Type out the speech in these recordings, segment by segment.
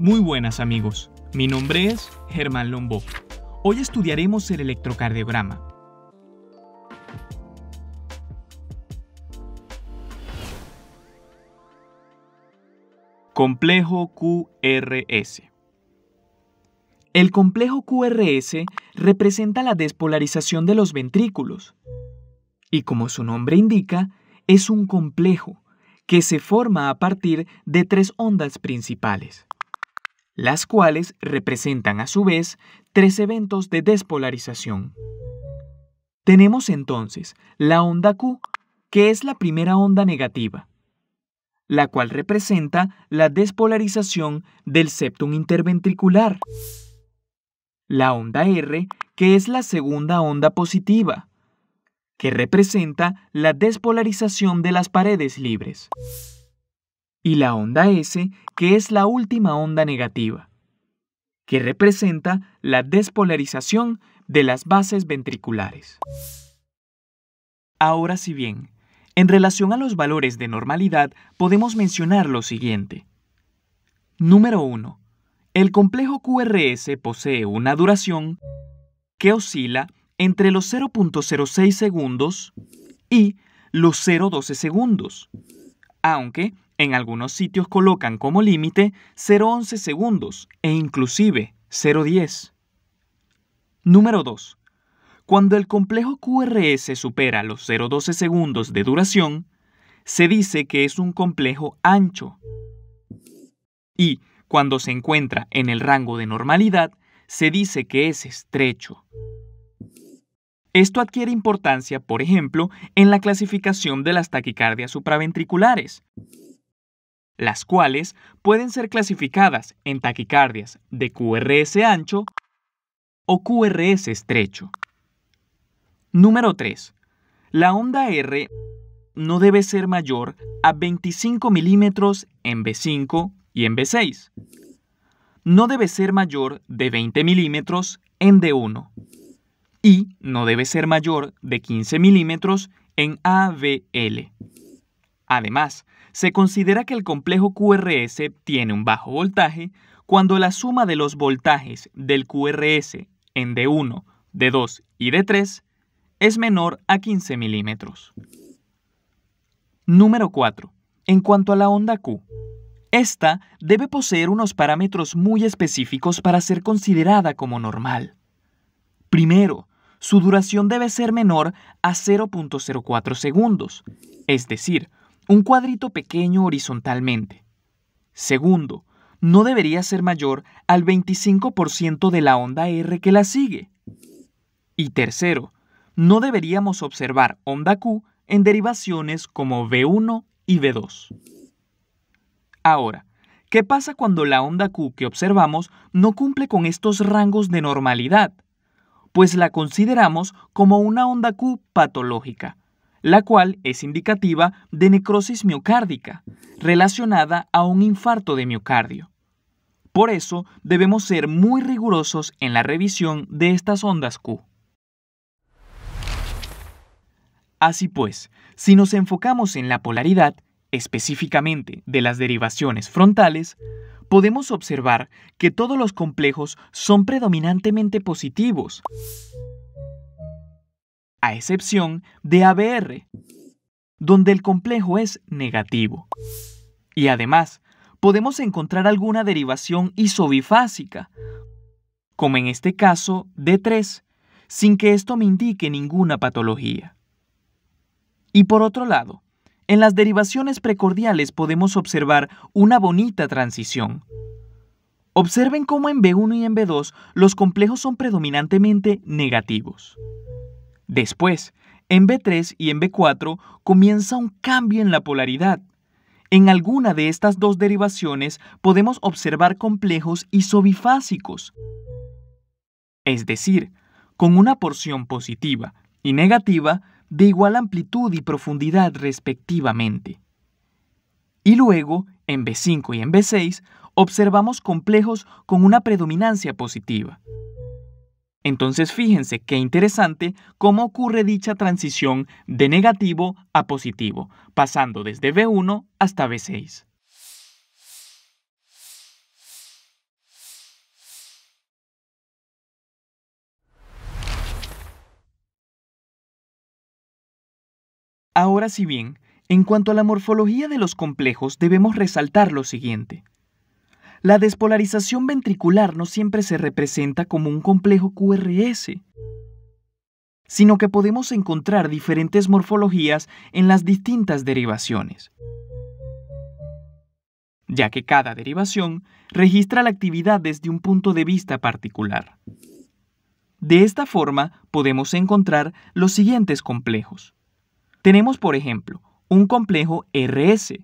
Muy buenas amigos, mi nombre es Germán Lombó. Hoy estudiaremos el electrocardiograma. Complejo QRS. El complejo QRS representa la despolarización de los ventrículos y como su nombre indica, es un complejo que se forma a partir de tres ondas principales las cuales representan a su vez tres eventos de despolarización. Tenemos entonces la onda Q, que es la primera onda negativa, la cual representa la despolarización del septum interventricular. La onda R, que es la segunda onda positiva, que representa la despolarización de las paredes libres y la onda S, que es la última onda negativa, que representa la despolarización de las bases ventriculares. Ahora si bien, en relación a los valores de normalidad podemos mencionar lo siguiente. Número 1. El complejo QRS posee una duración que oscila entre los 0.06 segundos y los 0.12 segundos, aunque en algunos sitios colocan como límite 0,11 segundos e inclusive 0,10. Número 2. Cuando el complejo QRS supera los 0,12 segundos de duración, se dice que es un complejo ancho. Y cuando se encuentra en el rango de normalidad, se dice que es estrecho. Esto adquiere importancia, por ejemplo, en la clasificación de las taquicardias supraventriculares, las cuales pueden ser clasificadas en taquicardias de QRS ancho o QRS estrecho. Número 3. La onda R no debe ser mayor a 25 milímetros en B5 y en B6. No debe ser mayor de 20 milímetros en D1. Y no debe ser mayor de 15 milímetros en ABL. Además, se considera que el complejo QRS tiene un bajo voltaje cuando la suma de los voltajes del QRS en D1, D2 y D3 es menor a 15 milímetros. Número 4. En cuanto a la onda Q, esta debe poseer unos parámetros muy específicos para ser considerada como normal. Primero, su duración debe ser menor a 0.04 segundos, es decir, un cuadrito pequeño horizontalmente. Segundo, no debería ser mayor al 25% de la onda R que la sigue. Y tercero, no deberíamos observar onda Q en derivaciones como V1 y V2. Ahora, ¿qué pasa cuando la onda Q que observamos no cumple con estos rangos de normalidad? Pues la consideramos como una onda Q patológica, la cual es indicativa de necrosis miocárdica, relacionada a un infarto de miocardio. Por eso debemos ser muy rigurosos en la revisión de estas ondas Q. Así pues, si nos enfocamos en la polaridad, específicamente de las derivaciones frontales, podemos observar que todos los complejos son predominantemente positivos, a excepción de ABR, donde el complejo es negativo. Y además, podemos encontrar alguna derivación isobifásica, como en este caso D3, sin que esto me indique ninguna patología. Y por otro lado, en las derivaciones precordiales podemos observar una bonita transición. Observen cómo en B1 y en B2 los complejos son predominantemente negativos. Después, en B3 y en B4 comienza un cambio en la polaridad. En alguna de estas dos derivaciones podemos observar complejos isobifásicos, es decir, con una porción positiva y negativa de igual amplitud y profundidad respectivamente. Y luego, en B5 y en B6, observamos complejos con una predominancia positiva. Entonces fíjense qué interesante cómo ocurre dicha transición de negativo a positivo, pasando desde B1 hasta B6. Ahora si bien, en cuanto a la morfología de los complejos debemos resaltar lo siguiente. La despolarización ventricular no siempre se representa como un complejo QRS, sino que podemos encontrar diferentes morfologías en las distintas derivaciones, ya que cada derivación registra la actividad desde un punto de vista particular. De esta forma podemos encontrar los siguientes complejos. Tenemos, por ejemplo, un complejo RS.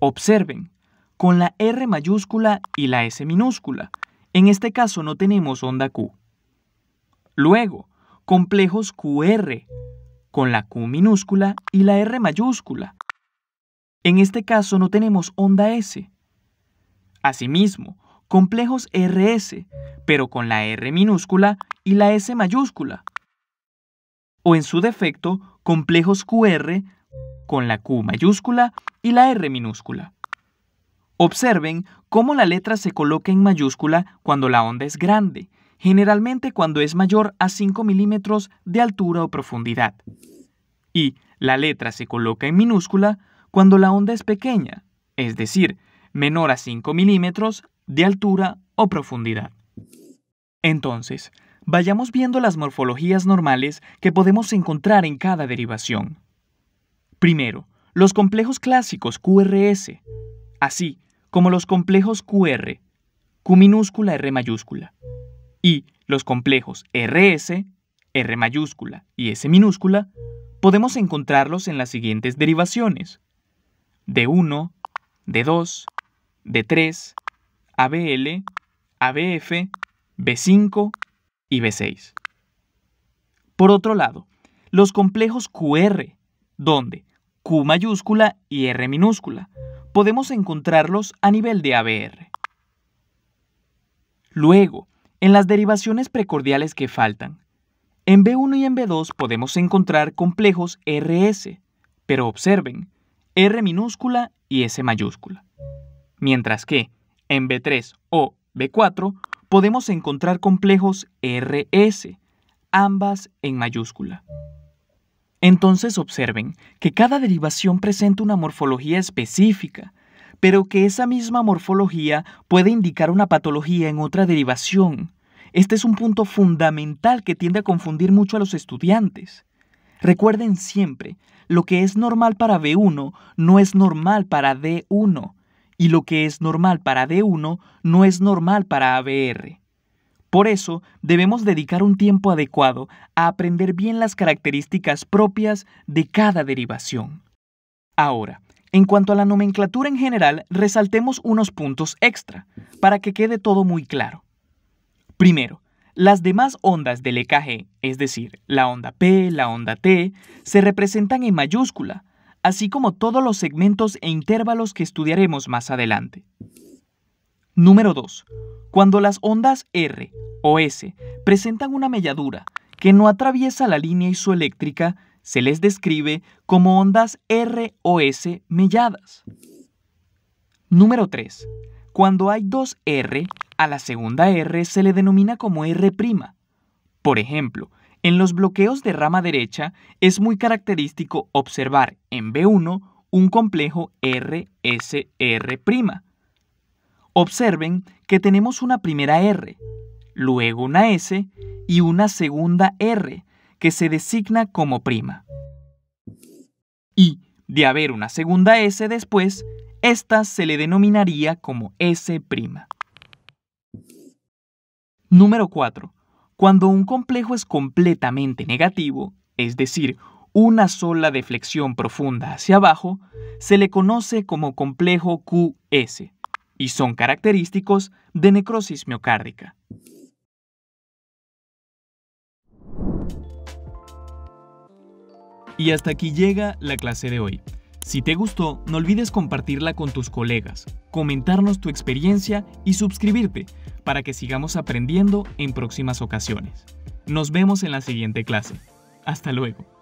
Observen, con la R mayúscula y la S minúscula. En este caso no tenemos onda Q. Luego, complejos QR, con la Q minúscula y la R mayúscula. En este caso no tenemos onda S. Asimismo, complejos RS, pero con la R minúscula y la S mayúscula. O en su defecto, complejos QR, con la Q mayúscula y la R minúscula. Observen cómo la letra se coloca en mayúscula cuando la onda es grande, generalmente cuando es mayor a 5 milímetros de altura o profundidad. Y la letra se coloca en minúscula cuando la onda es pequeña, es decir, menor a 5 milímetros de altura o profundidad. Entonces, vayamos viendo las morfologías normales que podemos encontrar en cada derivación. Primero, los complejos clásicos QRS. Así, como los complejos QR, Q minúscula R mayúscula, y los complejos RS, R mayúscula y S minúscula, podemos encontrarlos en las siguientes derivaciones. D1, D2, D3, ABL, ABF, B5 y B6. Por otro lado, los complejos QR, donde Q mayúscula y R minúscula podemos encontrarlos a nivel de ABR. Luego, en las derivaciones precordiales que faltan, en B1 y en B2 podemos encontrar complejos RS, pero observen, R minúscula y S mayúscula. Mientras que en B3 o B4 podemos encontrar complejos RS, ambas en mayúscula. Entonces observen que cada derivación presenta una morfología específica, pero que esa misma morfología puede indicar una patología en otra derivación. Este es un punto fundamental que tiende a confundir mucho a los estudiantes. Recuerden siempre, lo que es normal para B1 no es normal para D1, y lo que es normal para D1 no es normal para ABR. Por eso, debemos dedicar un tiempo adecuado a aprender bien las características propias de cada derivación. Ahora, en cuanto a la nomenclatura en general, resaltemos unos puntos extra, para que quede todo muy claro. Primero, las demás ondas del EKG, es decir, la onda P, la onda T, se representan en mayúscula, así como todos los segmentos e intervalos que estudiaremos más adelante. Número 2. Cuando las ondas R o S presentan una melladura que no atraviesa la línea isoeléctrica, se les describe como ondas R o S melladas. Número 3. Cuando hay dos R, a la segunda R se le denomina como R'. Por ejemplo, en los bloqueos de rama derecha es muy característico observar en B1 un complejo RSR'. Observen que tenemos una primera R, luego una S y una segunda R, que se designa como prima. Y, de haber una segunda S después, esta se le denominaría como S'. Número 4. Cuando un complejo es completamente negativo, es decir, una sola deflexión profunda hacia abajo, se le conoce como complejo QS y son característicos de necrosis miocárdica. Y hasta aquí llega la clase de hoy. Si te gustó, no olvides compartirla con tus colegas, comentarnos tu experiencia y suscribirte para que sigamos aprendiendo en próximas ocasiones. Nos vemos en la siguiente clase. Hasta luego.